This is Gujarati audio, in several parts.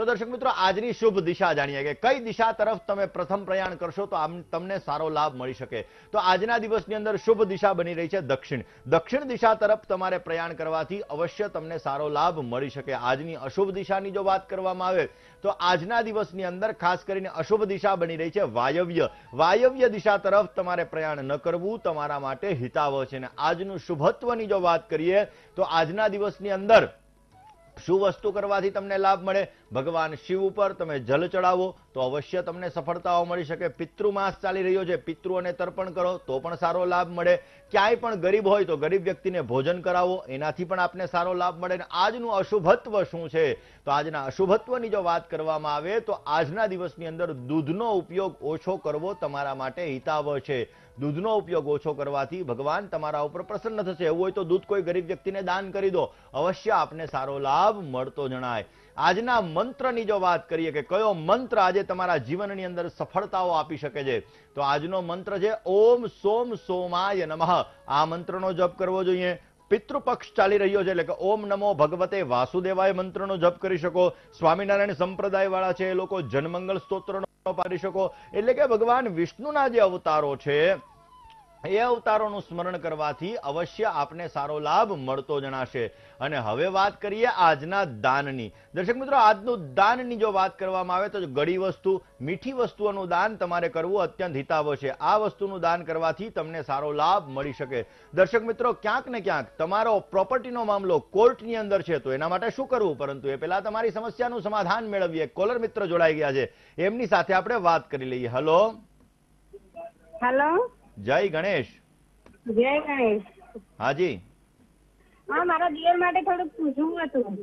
તો દર્શક મિત્રો આજની શુભ દિશા જાણીએ કે કઈ દિશા તરફ તમે પ્રથમ પ્રયાણ કરશો તો આમ તમને સારો લાભ મળી શકે તો આજના દિવસની અંદર શુભ દિશા બની રહી છે દક્ષિણ દક્ષિણ દિશા તરફ તમારે પ્રયાણ કરવાથી અવશ્ય તમને સારો લાભ મળી શકે આજની અશુભ દિશાની જો વાત કરવામાં આવે તો આજના દિવસની અંદર ખાસ કરીને અશુભ દિશા બની રહી છે વાયવ્ય વાયવ્ય દિશા તરફ તમારે પ્રયાણ ન કરવું તમારા માટે હિતાવ છે ને આજનું શુભત્વની જો વાત કરીએ તો આજના દિવસની અંદર શું વસ્તુ કરવાથી તમને લાભ મળે ભગવાન શિવ ઉપર તમે જલ ચડાવો તો અવશ્ય તમને સફળતાઓ મળી શકે પિતૃમાસ ચાલી રહ્યો છે પિતૃઓને તર્પણ કરો તો પણ સારો લાભ મળે ક્યાંય પણ ગરીબ હોય તો ગરીબ વ્યક્તિને ભોજન કરાવો એનાથી પણ આપને સારો લાભ મળે અને આજનું અશુભત્વ શું છે તો આજના અશુભત્વની જો વાત કરવામાં આવે તો આજના દિવસની અંદર દૂધનો ઉપયોગ ઓછો કરવો તમારા માટે હિતાવહ છે દૂધનો ઉપયોગ ઓછો કરવાથી ભગવાન તમારા ઉપર પ્રસન્ન થશે એવું હોય તો દૂધ કોઈ ગરીબ વ્યક્તિને દાન કરી દો અવશ્ય આપને સારો લાભ મળતો જણાય આજના મંત્રની જો વાત કરીએ કે કયો મંત્ર આજે તમારા જીવનની અંદર સફળતાઓ આપી શકે છે તો આજનો મંત્ર છે ઓમ સોમ સોમાય નમઃ આ મંત્રનો જપ કરવો જોઈએ પિતૃપક્ષ ચાલી રહ્યો છે એટલે કે ઓમ નમો ભગવતે વાસુદેવાય મંત્રનો જપ કરી શકો સ્વામિનારાયણ સંપ્રદાયવાળા છે એ લોકો જનમંગલ સ્તોત્રનો પાડી શકો એટલે કે ભગવાન વિષ્ણુના જે અવતારો છે એ અવતારોનું સ્મરણ કરવાથી અવશ્ય આપને સારો લાભ મળતો જણાશે અને હવે વાત કરીએ આજના દાનની દર્શક મિત્રો આજનું દાનની જો વાત કરવામાં આવે તો ગળી વસ્તુ મીઠી વસ્તુઓનું દાન તમારે કરવું અત્યંત હિતાવ છે આ વસ્તુનું દાન કરવાથી તમને સારો લાભ મળી શકે દર્શક મિત્રો ક્યાંક ને ક્યાંક તમારો પ્રોપર્ટીનો મામલો કોર્ટની અંદર છે તો એના માટે શું કરવું પરંતુ એ પહેલા તમારી સમસ્યાનું સમાધાન મેળવીએ કોલર મિત્ર જોડાઈ ગયા છે એમની સાથે આપણે વાત કરી લઈએ હલો હેલો જય ગણેશ જય ગણેશ હાજી હા મારા દિયર માટે થોડુંક પૂછવું હતું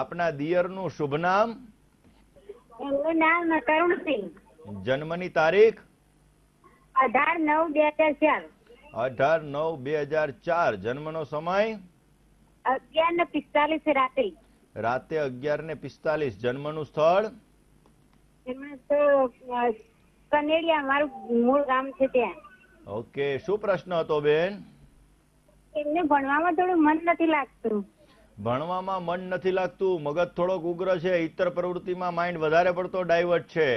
આપના દિયર નું શુભ નામ એમનું નામ કરુણસિંહ જન્મની તારીખ અઢાર નવ બે હજાર ચાર અઢાર નવ બે હજાર ચાર જન્મનો સમય અગિયાર ને પિસ્તાલીસ રાતે રાતે અગિયાર ને પિસ્તાલીસ જન્મ નું સ્થળ કનેડિયા મારું મૂળ ગામ છે ત્યાં ઓકે શું પ્રશ્ન હતો બેન એમને ભણવામાં થોડું મન નથી લાગતું ભણવામાં મન નથી લાગતું મગજ થોડોક ઉગ્ર છે ઇતર પ્રવૃત્તિમાં માઇન્ડ વધારે પડતો ડાયવર્ટ છે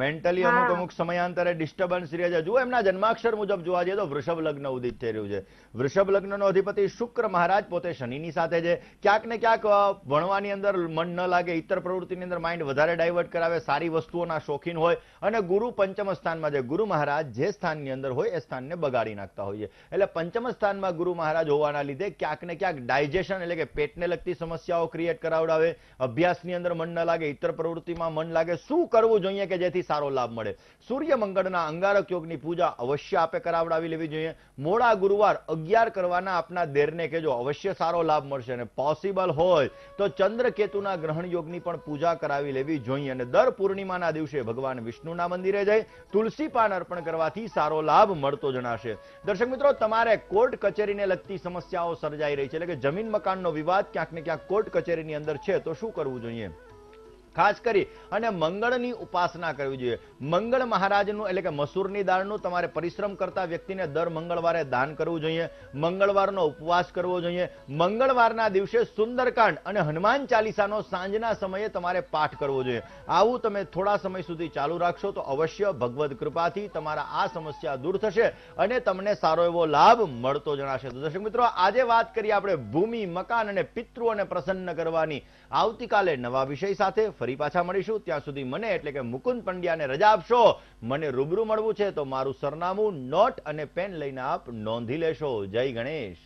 મેન્ટલી અમુક અમુક સમયાંતરે ડિસ્ટર્બન્સ રહે છે જુઓ એમના જન્માક્ષર મુજબ જોવા જઈએ તો વૃષભ લગ્ન ઉદિત થઈ રહ્યું છે વૃષભ લગ્નનો અધિપતિ શુક્ર મહારાજ પોતે શનિની સાથે છે ક્યાંક ને ક્યાંક ભણવાની અંદર મન ન લાગે ઇતર પ્રવૃત્તિની અંદર માઇન્ડ વધારે ડાયવર્ટ કરાવે સારી વસ્તુઓના શોખીન હોય અને ગુરુ પંચમ સ્થાનમાં છે ગુરુ મહારાજ જે સ્થાનની અંદર હોય એ સ્થાનને બગાડી નાખતા હોય છે એટલે પંચમ સ્થાનમાં ગુરુ મહારાજ હોવાના લીધે ક્યાંક ને ક્યાંક ડાયજેશન એટલે કે પેટને લગતી સમસ્યાઓ ક્રિએટ કરાવડાવે અભ્યાસની અંદર મન ન લાગે ઇતર પ્રવૃત્તિમાં મન લાગે શું કરવું જોઈએ કે જેથી સારો લાભ મળે સૂર્ય મંગળના અંગારક યોગની પૂજા અવશ્ય આપે કરાવડાવી લેવી જોઈએ મોડા ગુરુવાર અગિયાર કરવાના આપના દેરને કહેજો અવશ્ય સારો લાભ મળશે અને પોસિબલ હોય તો ચંદ્ર કેતુના ગ્રહણ યોગની પણ પૂજા કરાવી લેવી જોઈએ અને દર પૂર્ણિમાના દિવસે ભગવાન વિષ્ણુના મંદિરે જઈ તુલસી પાન અર્પણ કરવાથી સારો લાભ મળતો જણાશે દર્શક મિત્રો તમારે કોર્ટ કચેરીને લગતી સમસ્યાઓ સર્જાઈ રહી છે એટલે કે જમીન મકાનનો વિવાદ ક્યાંક ને ક્યાંક કોર્ટ કચેરીની અંદર છે તો શું કરવું જોઈએ ખાસ કરી અને મંગળની ઉપાસના કરવી જોઈએ મંગળ મહારાજનું એટલે કે મસૂરની દાળનું તમારે પરિશ્રમ કરતા વ્યક્તિને દર મંગળવારે દાન કરવું જોઈએ મંગળવારનો ઉપવાસ કરવો જોઈએ મંગળવારના દિવસે સુંદરકાંડ અને હનુમાન ચાલીસાનો સાંજના સમયે તમારે પાઠ કરવો જોઈએ આવું તમે થોડા સમય સુધી ચાલુ રાખશો તો અવશ્ય ભગવદ કૃપાથી તમારા આ સમસ્યા દૂર થશે અને તમને સારો એવો લાભ મળતો જણાશે તો દર્શક મિત્રો આજે વાત કરીએ આપણે ભૂમિ મકાન અને પિતૃ અને પ્રસન્ન કરવાની આવતીકાલે નવા વિષય સાથે ફરી પાછા મળીશું ત્યાં સુધી મને એટલે કે મુકુંદ પંડ્યાને રજા આપશો મને રૂબરૂ મળવું છે તો મારું સરનામું નોટ અને પેન લઈને આપ નોંધી લેશો જય ગણેશ